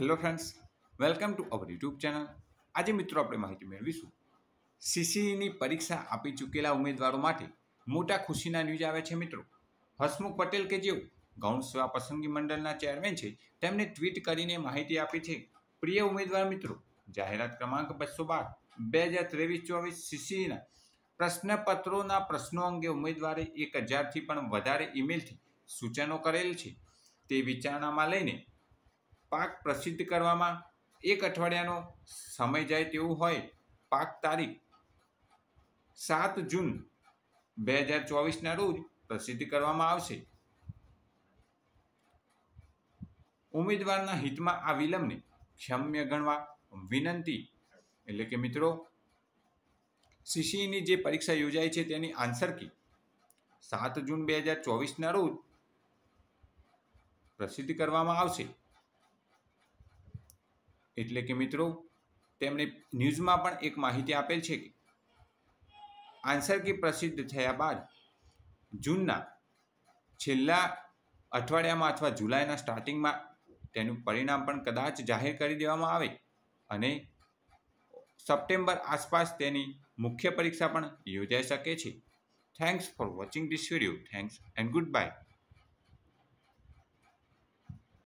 hello friends welcome to our YouTube channel આજે મિત્રો આપણે માહિતી મેળવીશું સીસીઈની પરીક્ષા આપી ચૂકેલા ઉમેદવારો માટે મોટા ખુશીના ન્યૂઝ આવે છે મિત્રો હસમુખ પટેલ કે જેઓ ગૌણ સેવા પસંદગી મંડળના ચેરમેન છે તેમને ટ્વીટ કરીને માહિતી આપી છે પ્રિય ઉમેદવાર મિત્રો જાહેરાત ક્રમાંક બસો બાર બે હજાર ત્રેવીસ ચોવીસ સીસીઈના પ્રશ્નપત્રોના પ્રશ્નો અંગે ઉમેદવારે એક હજારથી પણ વધારે ઈમેલથી સૂચનો કરેલ છે તે વિચારણામાં લઈને પાક પ્રસિદ્ધ કરવામાં એક અઠવાડિયાનો સમય જાય તેવું હોય પાક તારીખ સાત જૂન બે હજાર ચોવીસના રોજ પ્રસિદ્ધ કરવામાં આવશે ઉમેદવારના હિતમાં આ વિલંબને ક્ષમ્ય ગણવા વિનંતી એટલે કે મિત્રો સીસીઈની e જે પરીક્ષા યોજાય છે તેની આન્સર કી સાત જૂન બે હજાર ચોવીસના રોજ પ્રસિદ્ધ કરવામાં આવશે એટલે કે મિત્રો તેમણે ન્યૂઝમાં પણ એક માહિતી આપેલ છે કે આન્સર કી પ્રસિદ્ધ થયા બાદ જૂનના છેલ્લા અઠવાડિયામાં અથવા જુલાઈના સ્ટાર્ટિંગમાં તેનું પરિણામ પણ કદાચ જાહેર કરી દેવામાં આવે અને સપ્ટેમ્બર આસપાસ તેની મુખ્ય પરીક્ષા પણ યોજાઈ શકે છે thanks for watching this video thanks and good by